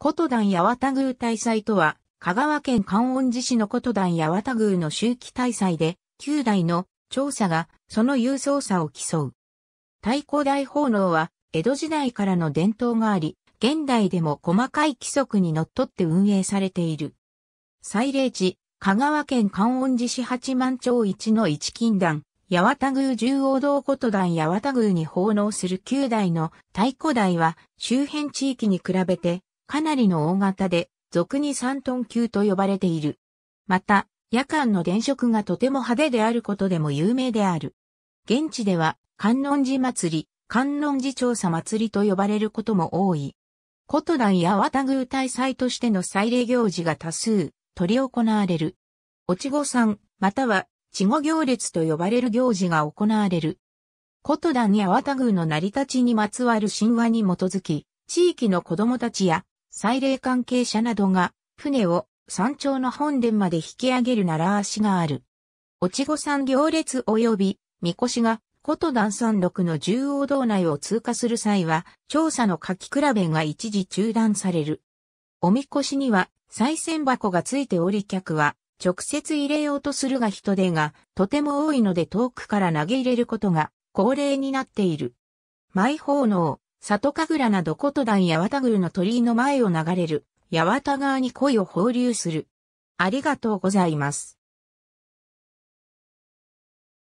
琴団八幡宮大祭とは、香川県観音寺市の琴団八幡宮の周期大祭で、9代の調査がその勇壮さを競う。太鼓大奉納は、江戸時代からの伝統があり、現代でも細かい規則にのっとって運営されている。祭礼地、香川県観音寺市八幡町一の一金団、八幡宮中央道琴団八幡宮に奉納する9代の太鼓台は周辺地域に比べてかなりの大型で、俗に3トン級と呼ばれている。また、夜間の電飾がとても派手であることでも有名である。現地では、観音寺祭り、観音寺調査祭りと呼ばれることも多い。琴壇や綿宮大祭としての祭礼行事が多数、取り行われる。おちごさん、または、ちご行列と呼ばれる行事が行われる。琴壇や綿宮の成り立ちにまつわる神話に基づき、地域の子供たちや祭礼関係者などが、船を山頂の本殿まで引き上げるなら足がある。落ち子山行列及び、みこしが、琴段山麓の中央道内を通過する際は、調査の書き比べが一時中断される。おみこしには、再銭箱がついており客は、直接入れようとするが人手が、とても多いので遠くから投げ入れることが、恒例になっている。毎奉納、里神楽など琴段八幡宮の鳥居の前を流れる八幡川に鯉を放流する。ありがとうございます。